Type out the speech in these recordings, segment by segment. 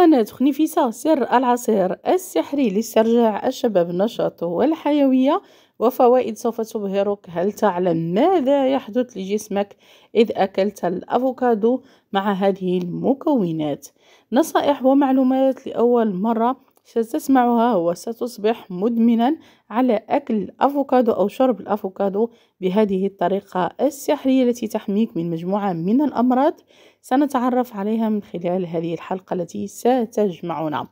قناة خنيفيسة سر العصير السحري لاسترجاع الشباب النشاط والحيوية وفوائد سوف تبهرك هل تعلم ماذا يحدث لجسمك إذ أكلت الأفوكادو مع هذه المكونات نصائح ومعلومات لأول مرة ستسمعها وستصبح مدمنا على أكل الأفوكادو أو شرب الأفوكادو بهذه الطريقة السحرية التي تحميك من مجموعة من الأمراض سنتعرف عليها من خلال هذه الحلقة التي ستجمعنا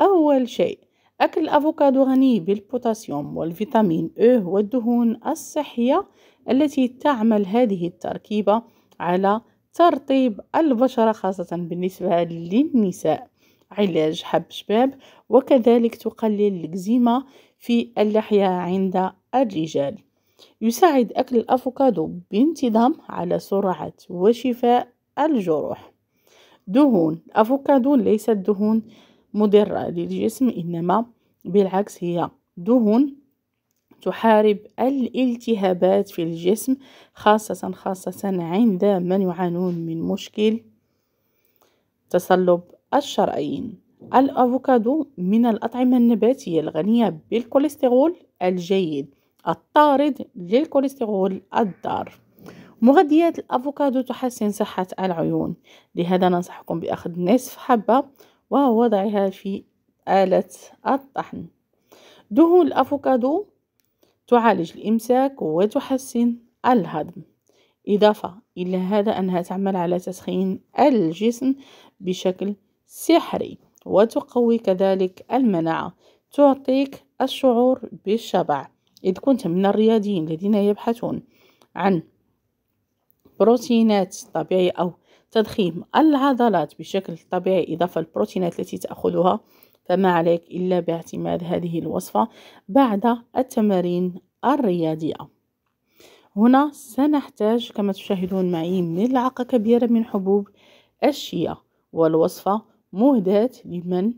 أول شيء أكل الأفوكادو غني بالبوتاسيوم والفيتامين أ والدهون الصحية التي تعمل هذه التركيبة على ترطيب البشرة خاصة بالنسبة للنساء علاج حب شباب وكذلك تقلل الإكزيما في اللحية عند الرجال يساعد أكل الأفوكادو بانتظام على سرعة وشفاء الجروح دهون الأفوكادو ليست دهون مضرة للجسم إنما بالعكس هي دهون تحارب الالتهابات في الجسم خاصة خاصة عند من يعانون من مشكل تصلب الشرايين الأفوكادو من الأطعمة النباتية الغنية بالكوليسترول الجيد الطارد للكوليسترول الضار مغذيات الأفوكادو تحسن صحة العيون لهذا ننصحكم بأخذ نصف حبة ووضعها في آلة الطحن دهون الأفوكادو تعالج الإمساك وتحسن الهضم إضافة إلى هذا أنها تعمل على تسخين الجسم بشكل سحري وتقوي كذلك المناعة تعطيك الشعور بالشبع إذ كنت من الرياضيين الذين يبحثون عن بروتينات طبيعية أو تضخيم العضلات بشكل طبيعي إضافة البروتينات التي تأخذها فما عليك إلا باعتماد هذه الوصفة بعد التمارين الرياضية هنا سنحتاج كما تشاهدون معي ملعقة كبيرة من حبوب الشيا والوصفة مهداة لمن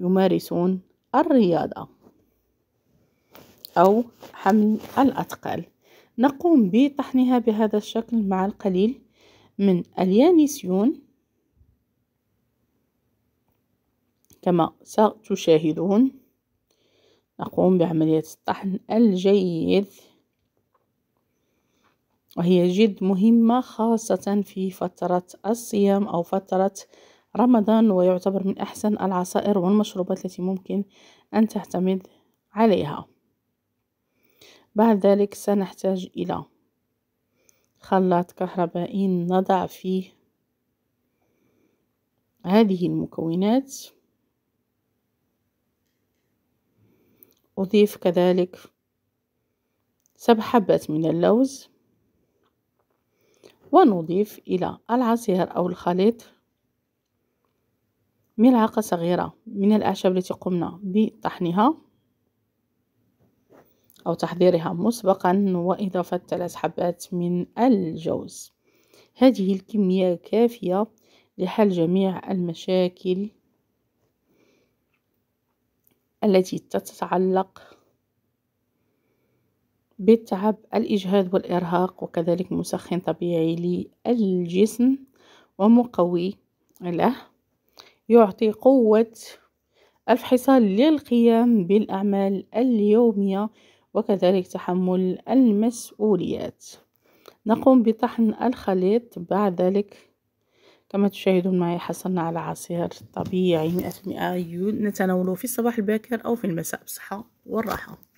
يمارسون الرياضة أو حمل الأثقال نقوم بطحنها بهذا الشكل مع القليل من اليانسيون كما ستشاهدون نقوم بعملية الطحن الجيد وهي جد مهمة خاصة في فترة الصيام أو فترة رمضان ويعتبر من أحسن العصائر والمشروبات التي ممكن أن تعتمد عليها بعد ذلك سنحتاج إلى خلاط كهربائي نضع فيه هذه المكونات أضيف كذلك سبع حبات من اللوز ونضيف إلى العصير أو الخليط ملعقة صغيرة من الأعشاب التي قمنا بطحنها أو تحضيرها مسبقا وإضافة ثلاث حبات من الجوز هذه الكمية كافية لحل جميع المشاكل التي تتعلق بالتعب الإجهاد والإرهاق وكذلك مسخن طبيعي للجسم ومقوي له يعطي قوة الحصان للقيام بالأعمال اليومية وكذلك تحمل المسؤوليات نقوم بطحن الخليط بعد ذلك كما تشاهدون معي حصلنا على عصير طبيعي 100% نتناوله في الصباح الباكر أو في المساء بصحة والراحة